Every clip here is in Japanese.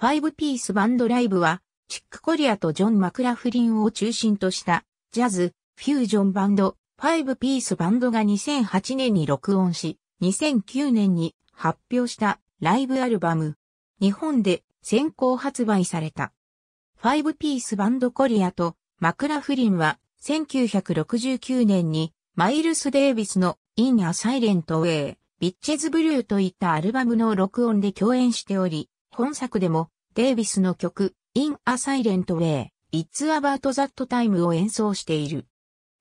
ファイブピースバンドライブは、チック・コリアとジョン・マクラフリンを中心とした、ジャズ、フュージョンバンド、ファイブピースバンドが2008年に録音し、2009年に発表したライブアルバム。日本で先行発売された。ファイブピースバンドコリアとマクラフリンは1969年にマイルス・デイビスのインア・サイレント・ウェイ、ビッチェズ・ブルーといったアルバムの録音で共演しており、本作でも、デイビスの曲、In a Silent Way, It's About That Time を演奏している。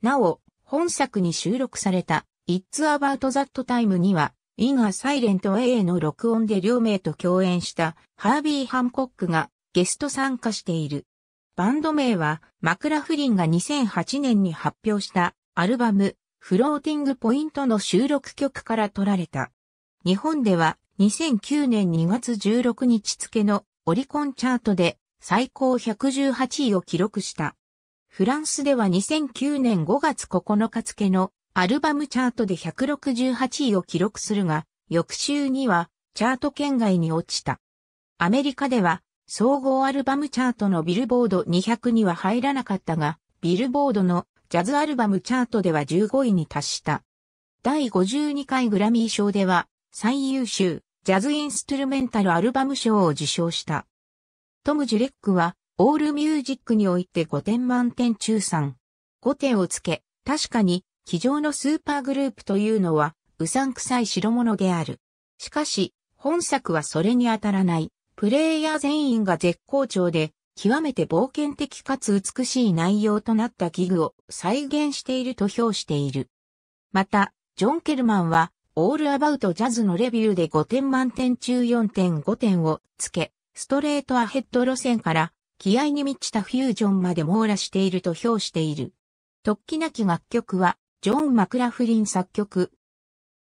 なお、本作に収録された、It's About That Time には、In a Silent Way の録音で両名と共演したハービー・ハンコックがゲスト参加している。バンド名はマクラフリンが2008年に発表したアルバムフローティングポイントの収録曲から取られた。日本では2009年2月16日付のオリコンチャートで最高118位を記録した。フランスでは2009年5月9日付のアルバムチャートで168位を記録するが、翌週にはチャート圏外に落ちた。アメリカでは総合アルバムチャートのビルボード200には入らなかったが、ビルボードのジャズアルバムチャートでは15位に達した。第52回グラミー賞では最優秀ジャズ・インストゥルメンタル・アルバム賞を受賞した。トム・ジュレックは、オールミュージックにおいて5点満点中3。5点をつけ、確かに、机上のスーパーグループというのは、うさんくさい代物である。しかし、本作はそれに当たらない。プレイヤー全員が絶好調で、極めて冒険的かつ美しい内容となった器具を再現していると評している。また、ジョン・ケルマンは、オールアバウトジャズのレビューで5点満点中4.5点をつけ、ストレートアヘッド路線から気合に満ちたフュージョンまで網羅していると評している。突起なき楽曲は、ジョン・マクラフリン作曲。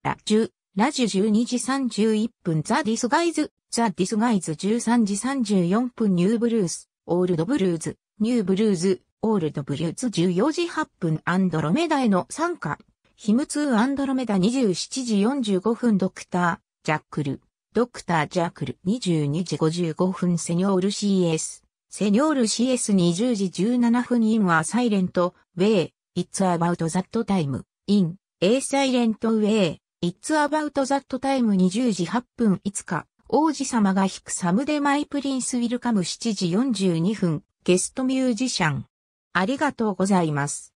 ラジュ、ラジュ12時31分ザ・ディスガイズ、ザ・ディスガイズ13時34分ニューブルース、オールドブルーズ、ニューブルーズ、オールドブルーズ14時8分アンドロメダへの参加。ヒムツーアンドロメダ27時45分ドクター、ジャックル。ドクタージャックル22時55分セニョール CS。セニョール CS20 時17分インはサイレント、ウェイ、It's about that time, in, A レント・ウェイ。イッツ・ It's about that time 20時8分いつか、王子様が弾くサムデマイプリンスウィルカム7時42分、ゲストミュージシャン。ありがとうございます。